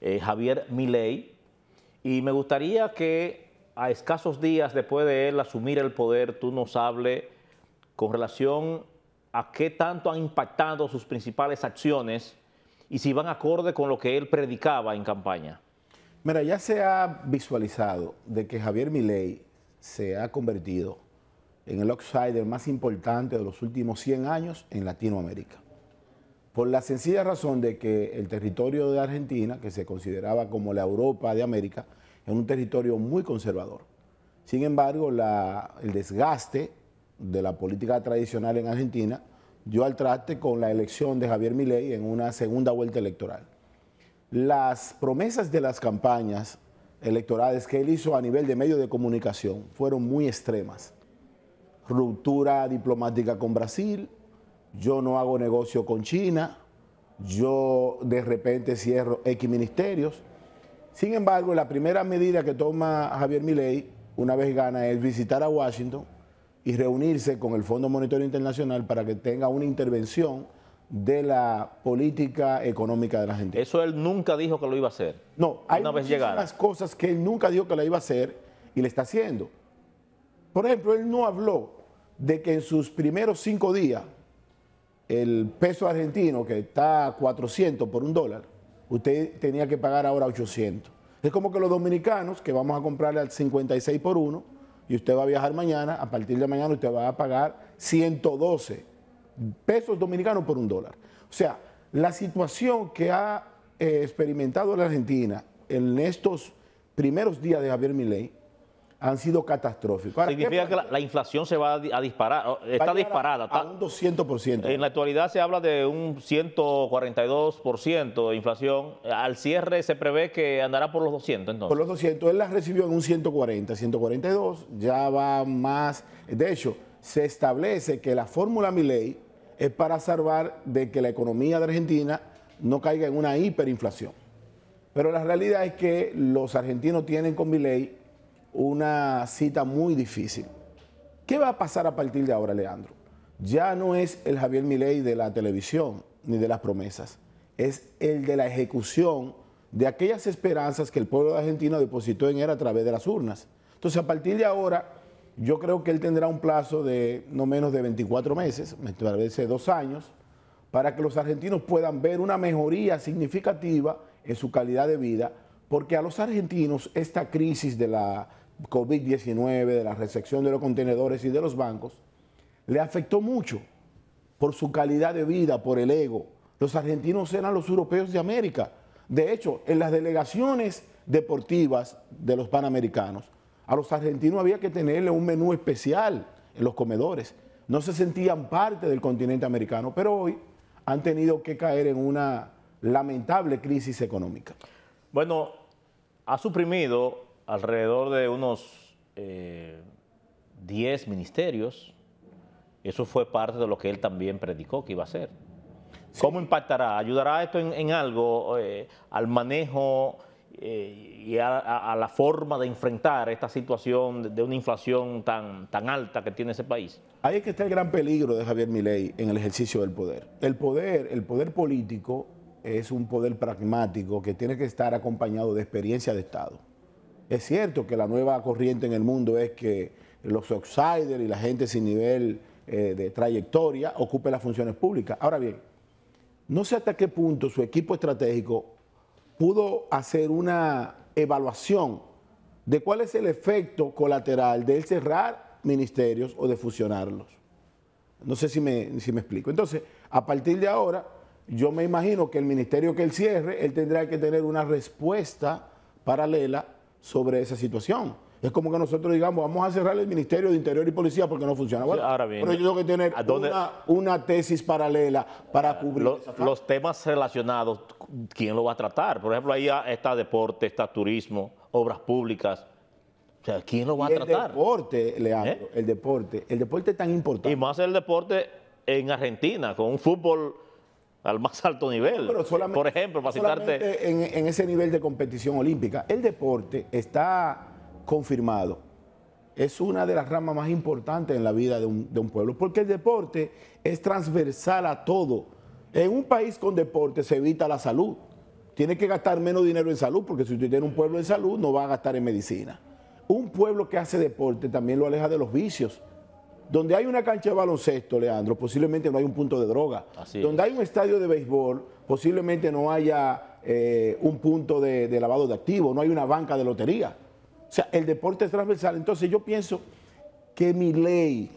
Eh, Javier Milei, y me gustaría que a escasos días después de él asumir el poder, tú nos hable con relación a qué tanto han impactado sus principales acciones y si van acorde con lo que él predicaba en campaña. Mira, ya se ha visualizado de que Javier Milei se ha convertido en el outsider más importante de los últimos 100 años en Latinoamérica por la sencilla razón de que el territorio de Argentina, que se consideraba como la Europa de América, es un territorio muy conservador. Sin embargo, el desgaste de la política tradicional en Argentina dio al traste con la elección de Javier Milei en una segunda vuelta electoral. Las promesas de las campañas electorales que él hizo a nivel de medios de comunicación fueron muy extremas. Ruptura diplomática con Brasil, yo no hago negocio con China, yo de repente cierro X ministerios. Sin embargo, la primera medida que toma Javier Milei una vez gana es visitar a Washington y reunirse con el Fondo Monetario Internacional para que tenga una intervención de la política económica de la gente. Eso él nunca dijo que lo iba a hacer. No, hay una cosas que él nunca dijo que lo iba a hacer y le está haciendo. Por ejemplo, él no habló de que en sus primeros cinco días el peso argentino, que está a 400 por un dólar, usted tenía que pagar ahora 800. Es como que los dominicanos, que vamos a comprarle al 56 por uno, y usted va a viajar mañana, a partir de mañana usted va a pagar 112 pesos dominicanos por un dólar. O sea, la situación que ha eh, experimentado la Argentina en estos primeros días de Javier Milei han sido catastróficos. Significa que la, inflación se va a, disparar, está disparada. A, a un 200%. En la actualidad se habla de un 142% de inflación. Al cierre se prevé que andará por los 200 entonces. Por los 200. Él las recibió en un 140, 142. Ya va más. De hecho, se establece que la fórmula Miley es para salvar de que la economía de Argentina no caiga en una hiperinflación. Pero la realidad es que los argentinos tienen con Miley una cita muy difícil. ¿Qué va a pasar a partir de ahora, Leandro? Ya no es el Javier Milei de la televisión ni de las promesas, es el de la ejecución de aquellas esperanzas que el pueblo de Argentina depositó en él a través de las urnas. Entonces, a partir de ahora, yo creo que él tendrá un plazo de no menos de 24 meses, me parece dos años, para que los argentinos puedan ver una mejoría significativa en su calidad de vida porque a los argentinos esta crisis de la COVID-19, de la recepción de los contenedores y de los bancos, le afectó mucho por su calidad de vida, por el ego. Los argentinos eran los europeos de América. De hecho, en las delegaciones deportivas de los panamericanos, a los argentinos había que tenerle un menú especial en los comedores. No se sentían parte del continente americano, pero hoy han tenido que caer en una lamentable crisis económica. Bueno, ha suprimido alrededor de unos 10 eh, ministerios. Eso fue parte de lo que él también predicó que iba a hacer. ¿Cómo impactará? ¿Ayudará esto en, algo eh, al manejo eh, y a, la forma de enfrentar esta situación de, de, una inflación tan, tan alta que tiene ese país? Ahí es que está el gran peligro de Javier Milei en el ejercicio del poder. El poder, el poder político es un poder pragmático que tiene que estar acompañado de experiencia de Estado. Es cierto que la nueva corriente en el mundo es que los outsiders y la gente sin nivel eh, de trayectoria ocupe las funciones públicas. Ahora bien, no sé hasta qué punto su equipo estratégico pudo hacer una evaluación de cuál es el efecto colateral de cerrar ministerios o de fusionarlos. No sé si me, si me explico. Entonces, a partir de ahora, yo me imagino que el ministerio que él cierre, él tendrá que tener una respuesta paralela sobre esa situación. Es como que nosotros digamos, vamos a cerrar el Ministerio de Interior y Policía porque no funciona. Bueno, Ahora bien, pero yo tengo que tener una, tesis paralela para cubrir. Los, temas relacionados, ¿quién lo va a tratar? Por ejemplo, ahí está deporte, está turismo, obras públicas. O sea, ¿quién lo va a tratar? El deporte, Leandro, ¿Eh? el deporte. El deporte es tan importante. Y más el deporte en Argentina, con un fútbol al más alto nivel. Por ejemplo, para citarte... En, ese nivel de competición olímpica, el deporte está confirmado es una de las ramas más importantes en la vida de un, pueblo, porque el deporte es transversal a todo. En un país con deporte se evita la salud. Tiene que gastar menos dinero en salud, porque si usted tiene un pueblo en salud, no va a gastar en medicina. Un pueblo que hace deporte también lo aleja de los vicios, donde hay una cancha de baloncesto, Leandro, posiblemente no hay un punto de droga. Donde hay un estadio de béisbol, posiblemente no haya eh, un punto de, lavado de activos, no hay una banca de lotería. O sea, el deporte es transversal. Entonces yo pienso que mi ley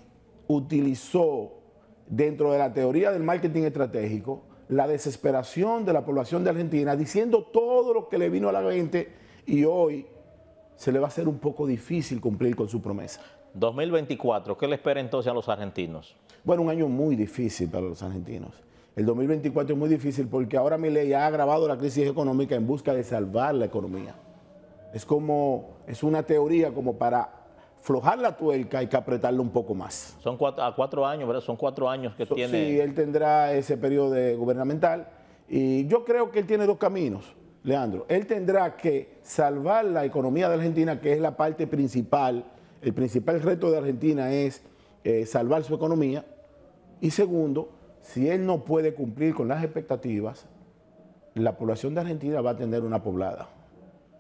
utilizó dentro de la teoría del marketing estratégico la desesperación de la población de Argentina, diciendo todo lo que le vino a la gente y hoy se le va a ser un poco difícil cumplir con su promesa. 2024, ¿qué le espera entonces a los argentinos? Bueno, un año muy difícil para los argentinos. El 2024 es muy difícil porque ahora mi ley ha agravado la crisis económica en busca de salvar la economía. Es como, es una teoría como para flojar la tuerca y que apretarlo un poco más. Son cuatro, a cuatro años, ¿verdad? Son cuatro años que tiene. Sí, él tendrá ese periodo gubernamental. Y yo creo que él tiene dos caminos. Leandro, él tendrá que salvar la economía de Argentina, que es la parte principal. El principal reto de Argentina es eh, salvar su economía. Y segundo, si él no puede cumplir con las expectativas, la población de Argentina va a tener una poblada.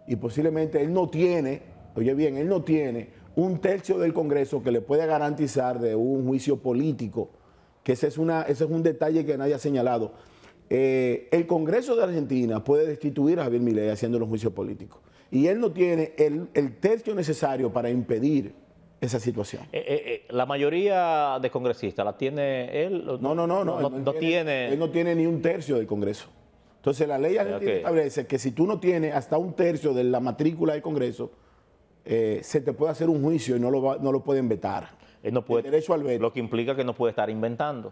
Y posiblemente él no tiene, oye bien, él no tiene un tercio del Congreso que le pueda garantizar de un juicio político, que ese es un detalle que nadie ha señalado. Eh, el Congreso de Argentina puede destituir a Javier Milei haciendo los juicios políticos. Y él no tiene el, tercio necesario para impedir esa situación. Eh, eh, la mayoría de congresistas la tiene él. No, no, no, no. no, él, no, tiene, Él no tiene ni un tercio del Congreso. Entonces la ley argentina establece que si tú no tienes hasta un tercio de la matrícula del Congreso, se te puede hacer un juicio y no lo, no lo pueden vetar. Él no puede. derecho al veto. Lo que implica que no puede estar inventando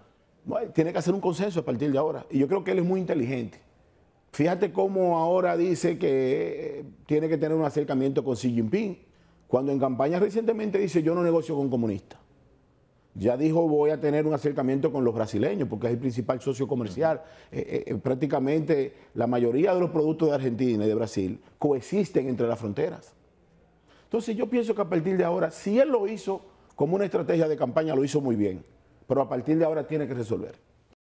tiene que hacer un consenso a partir de ahora. Y yo creo que él es muy inteligente. Fíjate cómo ahora dice que eh, tiene que tener un acercamiento con Xi Jinping, cuando en campaña recientemente dice yo no negocio con comunistas. Ya dijo voy a tener un acercamiento con los brasileños, porque es el principal socio comercial. Eh, eh, prácticamente la mayoría de los productos de Argentina y de Brasil coexisten entre las fronteras. Entonces yo pienso que a partir de ahora, si él lo hizo como una estrategia de campaña, lo hizo muy bien pero a partir de ahora tiene que resolver.